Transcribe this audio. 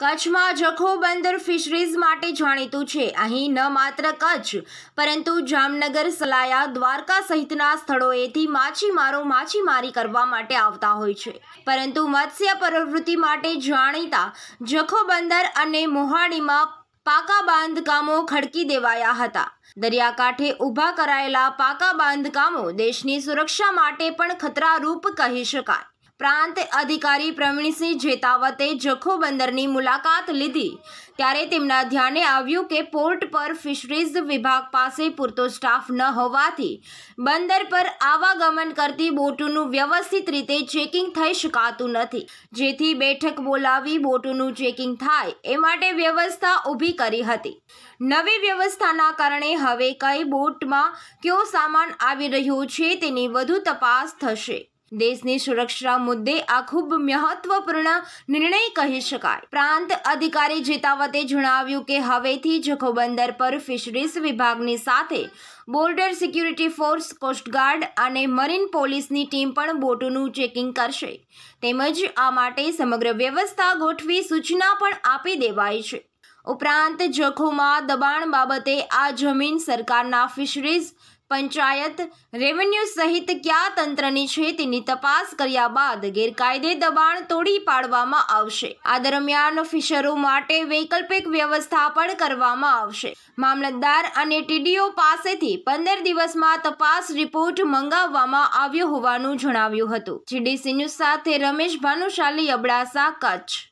કચ્છમાં જખો બંદર ફિશરીઝ માટે જાણીતું છે અહીં ન માત્ર કચ્છ પરંતુ જામનગર સલાયા દ્વારકા સહિતના સ્થળોએથી માછીમારો માછીમારી કરવા માટે આવતા હોય છે પરંતુ મત્સ્ય પ્રવૃત્તિ માટે જાણીતા જખો બંદર અને મોહાડીમાં પાકા બાંધકામો ખડકી દેવાયા હતા દરિયાકાંઠે ઊભા કરાયેલા પાકા બાંધકામો દેશની સુરક્ષા માટે પણ ખતરારૂપ કહી શકાય પ્રાંત અધિકારી પ્રવીણસિંહ જેતાવતે જખો બંદરની મુલાકાત લીધી ત્યારે તેમના ધ્યાને આવ્યું કે પોર્ટ પર ફિશરીઝ વિભાગ પાસે પૂરતો સ્ટાફ ન હોવાથી બંદર પર આવાગમન કરતી બોટોનું વ્યવસ્થિત રીતે ચેકિંગ થઈ શકાતું નથી જેથી બેઠક બોલાવી બોટોનું ચેકિંગ થાય એ માટે વ્યવસ્થા ઊભી કરી હતી નવી વ્યવસ્થાના કારણે હવે કઈ બોટમાં કયો સામાન આવી રહ્યો છે તેની વધુ તપાસ થશે દેશની સુરક્ષા મુદ્દે આ ખૂબ મહત્વપૂર્ણ નિર્ણય કહી શકાય પ્રાંત અધિકારી જેતાવતે જણાવ્યું કે હવેથી જખો બંદર પર ફિશરીઝ વિભાગની સાથે બોર્ડર સિક્યુરિટી ફોર્સ કોસ્ટગાર્ડ અને મરીન પોલીસની ટીમ પણ બોટોનું ચેકિંગ કરશે તેમજ આ માટે સમગ્ર વ્યવસ્થા ગોઠવી સૂચના પણ આપી દેવાય છે ઉપરાંત જખોમાં દબાણ બાબતે આ જમીન સરકારના ફિશરીઝ પંચાયત રેવન્યુ સહિત કયા તંત્રની છે તેની તપાસ કર્યા બાદ ગેરકાયદે દબાણ તોડી પાડવામાં આવશે આ દરમિયાન ફિશરો માટે વૈકલ્પિક વ્યવસ્થા પણ કરવામાં આવશે મામલતદાર અને ટીડીઓ પાસેથી પંદર દિવસમાં તપાસ રિપોર્ટ મંગાવવામાં આવ્યો હોવાનું જણાવ્યું હતું જીડીસી ન્યૂઝ સાથે રમેશ ભાનુશાલી અબડાસા કચ્છ